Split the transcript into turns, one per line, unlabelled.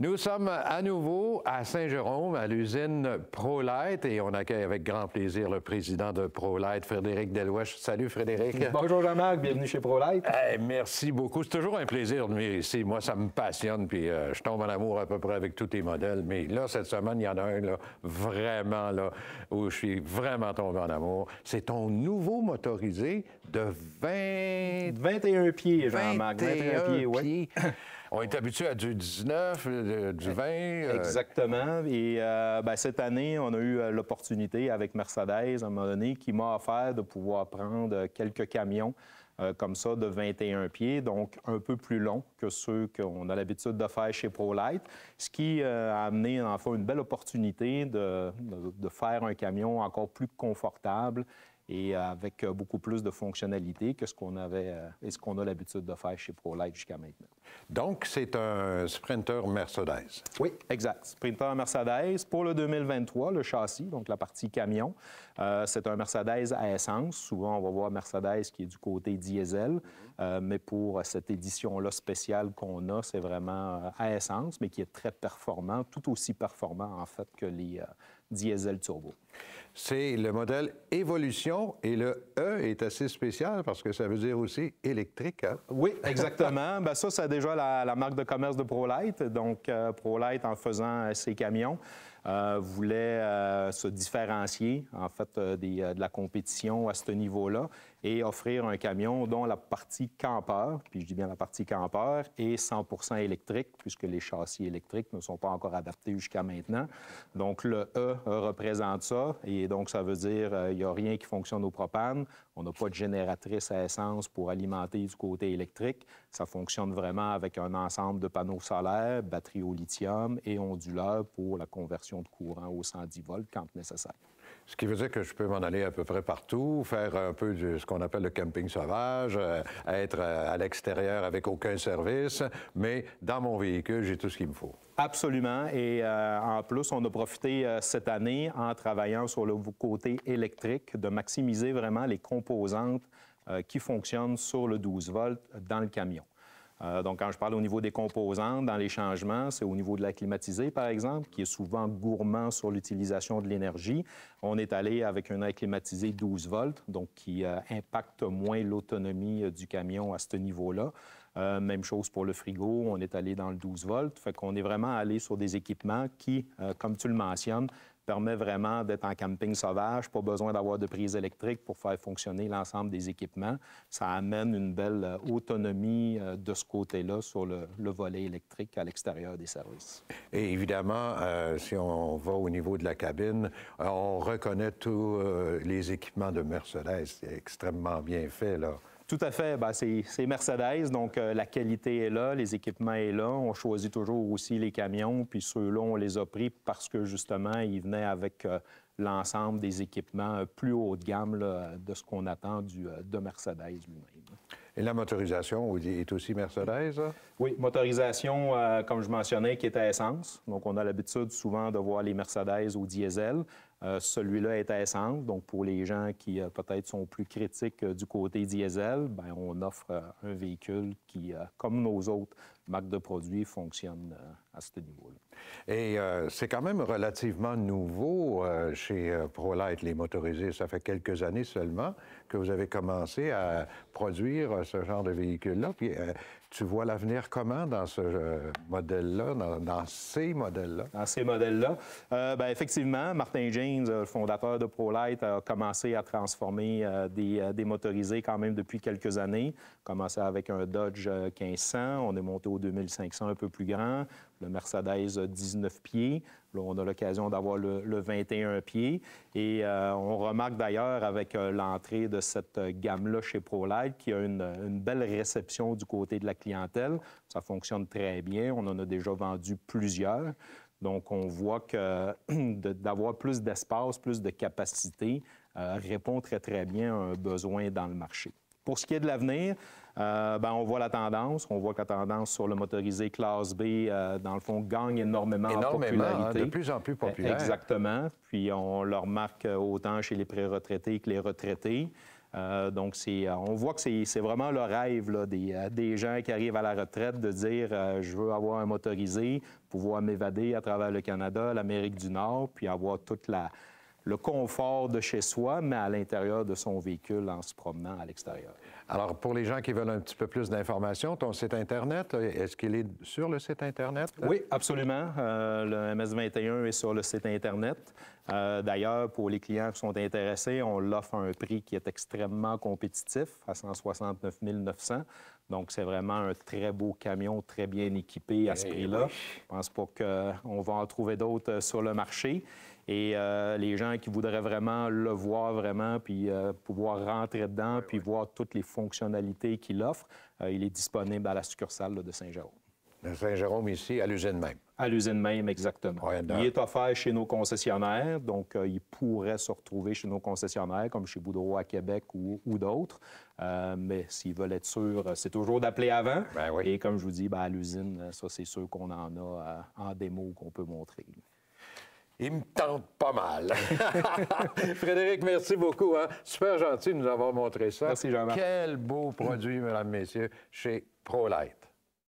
Nous sommes à nouveau à Saint-Jérôme, à l'usine ProLight, et on accueille avec grand plaisir le président de ProLight, Frédéric Delouche. Salut Frédéric. Bonjour
Jean-Marc, bienvenue chez ProLight.
merci beaucoup. C'est toujours un plaisir de venir ici. Moi, ça me passionne, puis euh, je tombe en amour à peu près avec tous tes modèles. Mais là, cette semaine, il y en a un, là, vraiment, là, où je suis vraiment tombé en amour. C'est ton nouveau motorisé de 20... 21 pieds, Jean-Marc. 21 pieds, oui. On est habitué à du
19, euh, du 20. Euh. Exactement. Et euh, ben, cette année, on a eu l'opportunité avec Mercedes, à un moment donné, qui m'a offert de pouvoir prendre quelques camions comme ça de 21 pieds, donc un peu plus long que ceux qu'on a l'habitude de faire chez ProLight, ce qui a amené enfin une belle opportunité de, faire un camion encore plus confortable et avec euh, beaucoup plus de fonctionnalités que ce qu'on avait euh, et ce qu'on a l'habitude de faire chez ProLight jusqu'à maintenant.
Donc, c'est un Sprinter
Mercedes. Oui, exact. Sprinter Mercedes. Pour le 2023, le châssis, donc la partie camion, euh, c'est un Mercedes à essence. Souvent, on va voir Mercedes qui est du côté diesel, mais pour cette édition-là spéciale qu'on a, c'est vraiment à essence, mais qui est très performant, tout aussi performant en fait que les diesel turbo.
C'est le modèle Évolution et le E est assez spécial parce que ça veut dire aussi électrique. Hein? Oui,
exactement. Ben, ça, c'est déjà la, marque de commerce de ProLight. Donc, euh, ProLight en faisant euh, ses camions. Euh, voulait euh, se différencier, en fait, euh, de la compétition à ce niveau-là et offrir un camion dont la partie campeur, puis je dis bien la partie campeur, est 100 électrique, puisque les châssis électriques ne sont pas encore adaptés jusqu'à maintenant. Donc le E représente ça, et donc ça veut dire il n'y a rien qui fonctionne au propane, on n'a pas de génératrice à essence pour alimenter du côté électrique, ça fonctionne vraiment avec un ensemble de panneaux solaires, batterie au lithium et onduleur pour la conversion de courant au 110 volts quand nécessaire.
Ce qui veut dire que je peux m'en aller à peu près partout, faire un peu de ce qu'on appelle le camping sauvage, euh, être euh, à l'extérieur avec aucun service, mais dans mon véhicule, j'ai tout ce qu'il me faut.
Absolument. Et euh, en plus, on a profité cette année, en travaillant sur le côté électrique, de maximiser vraiment les composantes qui fonctionnent sur le 12 volts dans le camion. Euh, donc, quand je parle au niveau des composants dans les changements, c'est au niveau de la climatisée, par exemple, qui est souvent gourmand sur l'utilisation de l'énergie. On est allé avec un air climatisé 12 volts, donc qui euh, impacte moins l'autonomie euh, du camion à ce niveau-là. Euh, même chose pour le frigo, on est allé dans le 12 volts. Fait qu'on est vraiment allé sur des équipements qui, euh, comme tu le mentionnes, permet vraiment d'être en camping sauvage, pas besoin d'avoir de prise électrique pour faire fonctionner l'ensemble des équipements. Ça amène une belle euh, autonomie de ce côté-là sur le, volet électrique à l'extérieur
des services. Et évidemment, si on va au niveau de la cabine, on reconnaît tous les équipements de Mercedes. C'est extrêmement bien fait, là. Tout
à fait. Ben, c'est Mercedes, donc euh, la qualité est là, les équipements est là. On choisit toujours aussi les camions, puis ceux-là, on les a pris parce que justement, ils venaient avec euh, l'ensemble des équipements euh, plus haut de gamme de ce qu'on attend du, euh, de Mercedes lui-même. Et la motorisation est aussi Mercedes? Hein? Oui, motorisation, euh, comme je mentionnais, qui est à essence. Donc, on a l'habitude souvent de voir les Mercedes au diesel. Celui-là est à essence. Donc, pour les gens qui peut-être sont plus critiques du côté diesel, bien, on offre un véhicule qui, comme nos autres marque de produit fonctionne
euh, à ce niveau-là. Et euh, c'est quand même relativement nouveau euh, chez ProLight, les motorisés. Ça fait quelques années seulement que vous avez commencé à produire ce genre de véhicule-là. Puis tu vois l'avenir comment dans ce euh, modèle-là, dans, ces modèles-là? Dans ces modèles-là. Euh, ben, effectivement, Martin James, euh, le
fondateur de ProLight, a commencé à transformer des, des, motorisés quand même depuis quelques années. Commencé avec un Dodge 1500, on est monté au 2500 un peu plus grand. Le Mercedes 19 pieds. on a l'occasion d'avoir le, 21 pieds. Et euh, on remarque d'ailleurs avec euh, l'entrée de cette gamme-là chez ProLight qu'il y a une, belle réception du côté de la clientèle. Ça fonctionne très bien. On en a déjà vendu plusieurs. Donc, on voit que d'avoir plus d'espace, plus de capacité, euh, répond très, très bien à un besoin dans le marché. Pour ce qui est de l'avenir, euh, ben, on voit la tendance. On voit que la tendance sur le motorisé classe B, euh, dans le fond, gagne énormément, en hein, popularité. de plus en plus populaire. Exactement. Puis on le remarque euh, autant chez les pré-retraités que les retraités. Euh, donc, on voit que c'est vraiment le rêve des, gens qui arrivent à la retraite de dire je veux avoir un motorisé, pouvoir m'évader à travers le Canada, l'Amérique du Nord, puis avoir toute la, le
confort de chez soi, mais à l'intérieur de son véhicule en se promenant à l'extérieur. Alors, pour les gens qui veulent un petit peu plus d'informations, ton site Internet, est-ce qu'il est sur le site Internet?
Oui, absolument. Euh, le MS21 est sur le site Internet. Euh, d'ailleurs, pour les clients qui sont intéressés, on l'offre à un prix qui est extrêmement compétitif, à 169 900. Donc, c'est vraiment un très beau camion, très bien équipé à ce eh prix-là. Je pense pas qu'on euh, va en trouver d'autres sur le marché. Et euh, les gens qui voudraient vraiment le voir vraiment, puis euh, pouvoir rentrer dedans, puis voir toutes les fonctionnalités qu'il offre, euh, il est disponible à la succursale de Saint-Jérôme. De Saint-Jérôme ici, à l'usine même. À l'usine même, exactement. il est offert chez nos concessionnaires, donc il pourrait se retrouver chez nos concessionnaires, comme chez Boudreau à Québec ou, d'autres. mais s'ils veulent être sûrs, c'est toujours d'appeler avant. Ben Et comme je vous dis, ben, à l'usine, ça, c'est sûr qu'on en
a en démo qu'on peut montrer il me tente pas mal. Frédéric, merci beaucoup. Hein. Super gentil de nous avoir montré ça. Merci, jean -Marc. Quel beau produit, mesdames, messieurs, chez ProLight.